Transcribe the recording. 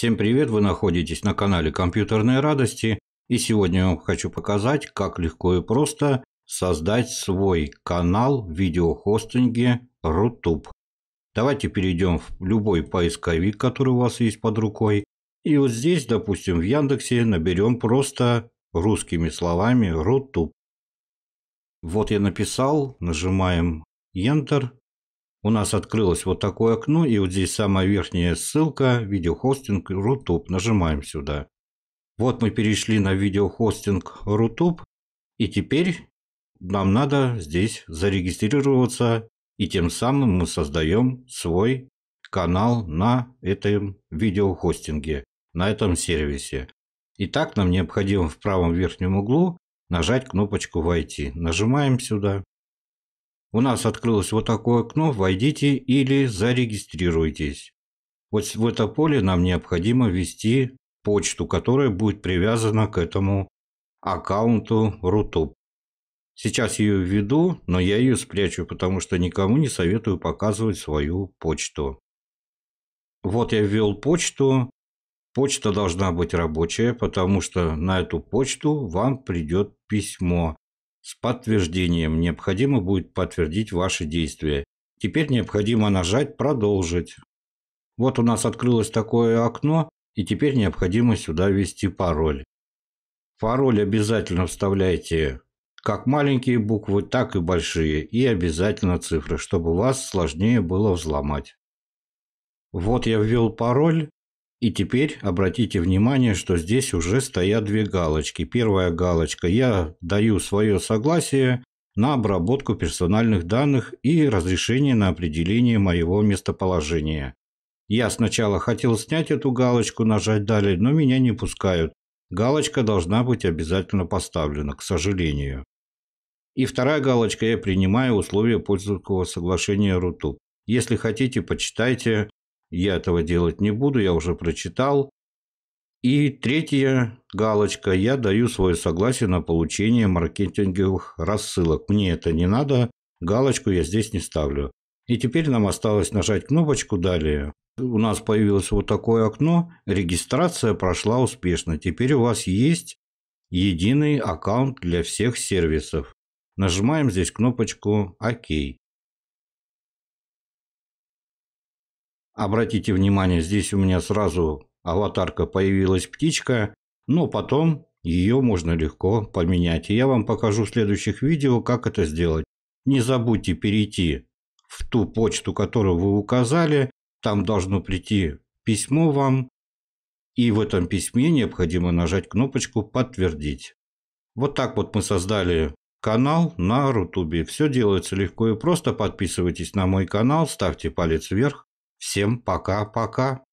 Всем привет, вы находитесь на канале Компьютерные радости и сегодня я вам хочу показать, как легко и просто создать свой канал в видеохостинге Rutube. Давайте перейдем в любой поисковик, который у вас есть под рукой. И вот здесь, допустим, в Яндексе наберем просто русскими словами Rutube. Вот я написал, нажимаем Enter у нас открылось вот такое окно, и вот здесь самая верхняя ссылка «Видеохостинг Рутуб». Нажимаем сюда. Вот мы перешли на видеохостинг Рутуб, и теперь нам надо здесь зарегистрироваться, и тем самым мы создаем свой канал на этом видеохостинге, на этом сервисе. Итак, нам необходимо в правом верхнем углу нажать кнопочку «Войти». Нажимаем сюда. У нас открылось вот такое окно, войдите или зарегистрируйтесь. Вот в это поле нам необходимо ввести почту, которая будет привязана к этому аккаунту Рутуб. Сейчас ее введу, но я ее спрячу, потому что никому не советую показывать свою почту. Вот я ввел почту. Почта должна быть рабочая, потому что на эту почту вам придет письмо с подтверждением необходимо будет подтвердить ваши действия. Теперь необходимо нажать «Продолжить». Вот у нас открылось такое окно, и теперь необходимо сюда ввести пароль. Пароль обязательно вставляйте как маленькие буквы, так и большие, и обязательно цифры, чтобы вас сложнее было взломать. Вот я ввел пароль, и теперь обратите внимание, что здесь уже стоят две галочки. Первая галочка «Я даю свое согласие на обработку персональных данных и разрешение на определение моего местоположения». Я сначала хотел снять эту галочку, нажать «Далее», но меня не пускают. Галочка должна быть обязательно поставлена, к сожалению. И вторая галочка «Я принимаю условия пользовательского соглашения РУТУ». Если хотите, почитайте. Я этого делать не буду, я уже прочитал. И третья галочка. Я даю свое согласие на получение маркетинговых рассылок. Мне это не надо. Галочку я здесь не ставлю. И теперь нам осталось нажать кнопочку «Далее». У нас появилось вот такое окно. Регистрация прошла успешно. Теперь у вас есть единый аккаунт для всех сервисов. Нажимаем здесь кнопочку «Ок». Обратите внимание, здесь у меня сразу аватарка появилась птичка, но потом ее можно легко поменять. И я вам покажу в следующих видео, как это сделать. Не забудьте перейти в ту почту, которую вы указали. Там должно прийти письмо вам. И в этом письме необходимо нажать кнопочку «Подтвердить». Вот так вот мы создали канал на Рутубе. Все делается легко и просто. Подписывайтесь на мой канал, ставьте палец вверх. Всем пока-пока.